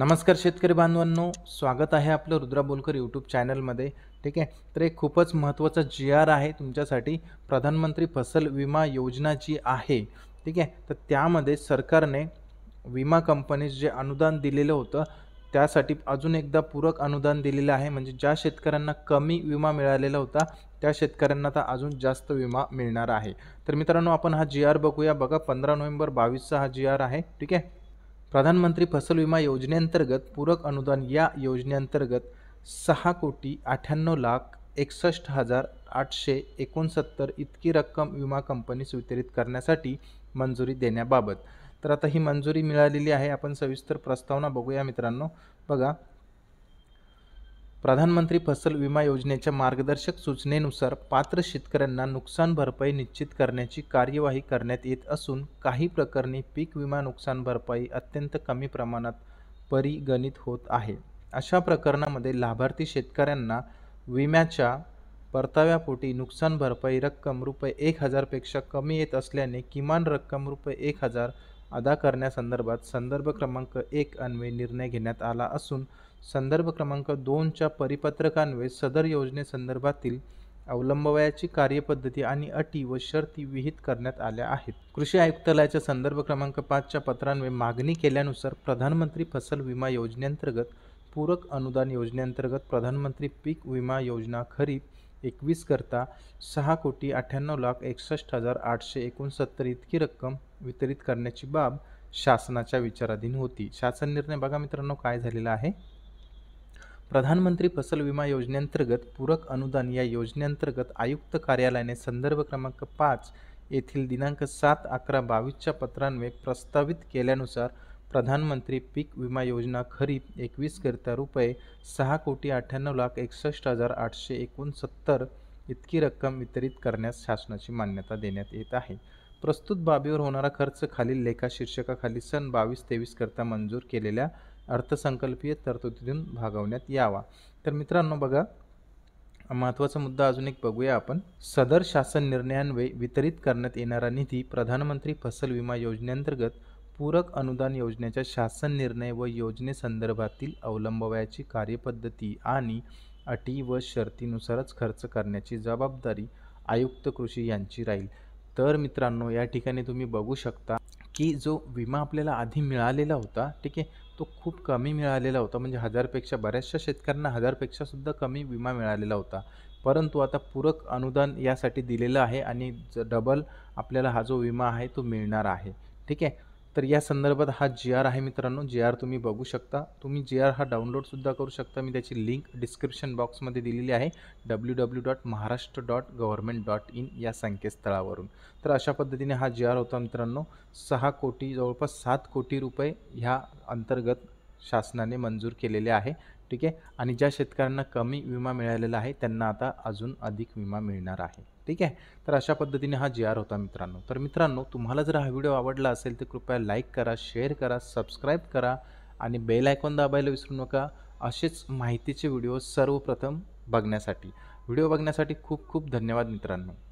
नमस्कार शेतकरी बांधवांनो स्वागत आहे आपलं रुद्रा बोलकर यूट्यूब चॅनलमध्ये ठीक आहे तर एक खूपच महत्त्वाचा जी आर आहे तुमच्यासाठी प्रधानमंत्री फसल विमा योजना जी आहे ठीक आहे तर त्यामध्ये सरकारने विमा कंपनीज जे अनुदान दिलेलं होतं त्यासाठी अजून एकदा पूरक अनुदान दिलेलं आहे म्हणजे ज्या शेतकऱ्यांना कमी विमा मिळालेला होता त्या शेतकऱ्यांना आता अजून जास्त विमा मिळणार आहे तर मित्रांनो आपण हा जी आर बघूया बघा पंधरा नोव्हेंबर बावीसचा हा जी आर आहे ठीक आहे प्रधानमंत्री फसल विमा योजनेअंतर्गत पूरक अनुदान या योजनेअंतर्गत सहा कोटी अठ्ठ्याण्णव लाख एकसष्ट हजार आठशे एकोणसत्तर इतकी रक्कम विमा कंपनीस वितरित करण्यासाठी मंजुरी देण्याबाबत तर आता ही मंजुरी मिळालेली आहे आपण सविस्तर प्रस्तावना बघूया मित्रांनो बघा प्रधानमंत्री फसल विमा योजनेच्या मार्गदर्शक सूचनेनुसार पात्र शेतकऱ्यांना नुकसान भरपाई निश्चित करण्याची कार्यवाही करण्यात येत असून काही प्रकरणी पीक विमा नुकसान भरपाई अत्यंत कमी प्रमाणात परिगणित होत आहे अशा प्रकरणामध्ये लाभार्थी शेतकऱ्यांना विम्याच्या परताव्यापोटी नुकसान भरपाई रक्कम रुपये एक हजारपेक्षा कमी येत असल्याने किमान रक्कम रुपये एक हजार अदा करण्यासंदर्भात संदर्भ क्रमांक एक अन्वये निर्णय घेण्यात आला असून संदर्भ क्रमांक दोनच्या परिपत्रकान्वये सदर योजनेसंदर्भातील अवलंबवयाची कार्यपद्धती आणि अटी व शर्ती विहित करण्यात आल्या आहेत कृषी आयुक्तालयाच्या संदर्भ क्रमांक पाचच्या पत्रांवे मागणी केल्यानुसार प्रधानमंत्री फसल विमा योजनेअंतर्गत पूरक अनुदान योजनेअंतर्गत प्रधानमंत्री पीक विमा योजना खरीप एकवीस करता सहा कोटी अठ्ठ्याण्णव लाख एकसष्ट हजार आठशे एकोणसत्तर इतकी रक्कम वितरित करण्याची बाब शासनाच्या विचाराधीन होती शासन निर्णय बघा मित्रांनो काय झालेला आहे प्रधानमंत्री फसल विमा योजनेअंतर्गत पूरक अनुदान या योजनेअंतर्गत आयुक्त कार्यालयाने संदर्भ क्रमांक पाच येथील दिनांक सात अकरा बावीसच्या पत्रान्वये प्रस्तावित केल्यानुसार प्रधानमंत्री पीक विमा योजना खरीप एकवीसकरिता रुपये सहा कोटी अठ्ठ्याण्णव लाख एकसष्ट हजार आठशे एकोणसत्तर इतकी रक्कम वितरित करण्यास शासनाची मान्यता देण्यात येत आहे प्रस्तुत बाबीवर होणारा खर्च खालील लेखा शीर्षकाखाली सन बावीस तेवीस करता मंजूर केलेल्या अर्थसंकल्पीय तरतुदीतून भागवण्यात यावा तर मित्रांनो बघा महत्त्वाचा मुद्दा अजून एक बघूया आपण सदर शासन निर्णयान्वये वितरित करण्यात येणारा निधी प्रधानमंत्री फसल विमा योजनेअंतर्गत पूरक अनुदान योजनेच्या शासन निर्णय व योजनेसंदर्भातील अवलंबवयाची कार्यपद्धती आणि अटी व शर्तीनुसारच खर्च करण्याची जबाबदारी आयुक्त कृषी यांची राहील तर मित्रांनो या ठिकाणी तुम्ही बघू शकता की जो विमा आपल्याला आधी मिळालेला होता ठीक आहे तो खूप कमी मिळालेला होता म्हणजे हजारपेक्षा बऱ्याचशा शेतकऱ्यांना हजारपेक्षासुद्धा कमी विमा मिळालेला होता परंतु आता पूरक अनुदान यासाठी दिलेलं आहे आणि डबल आपल्याला हा जो विमा आहे तो मिळणार आहे ठीक आहे तर या संदर्भात हा जी आर आहे मित्रांनो जी आर तुम्ही बघू शकता तुम्ही जी आर हा डाउनलोडसुद्धा करू शकता मी त्याची लिंक डिस्क्रिप्शन बॉक्समध्ये दिलेली आहे W W dot Maharashtra dot गव्हर्मेंट डॉट इन या संकेतस्थळावरून तर अशा पद्धतीने हा जी आर होता मित्रांनो सहा कोटी जवळपास सात कोटी रुपये ह्या अंतर्गत शासनाने मंजूर केलेले आहे ठीक आहे आणि ज्या शेतकऱ्यांना कमी विमा मिळालेला आहे त्यांना आता अजून अधिक विमा मिळणार आहे ठीक आहे तर अशा पद्धतीने हा जी आर होता मित्रांनो तर मित्रांनो तुम्हाला जर हा व्हिडिओ आवडला असेल तर कृपया लाईक करा शेअर करा सबस्क्राईब करा आणि बेल आयकॉन दाबायला विसरू नका असेच माहितीचे व्हिडिओ सर्वप्रथम बघण्यासाठी व्हिडिओ बघण्यासाठी खूप खूप धन्यवाद मित्रांनो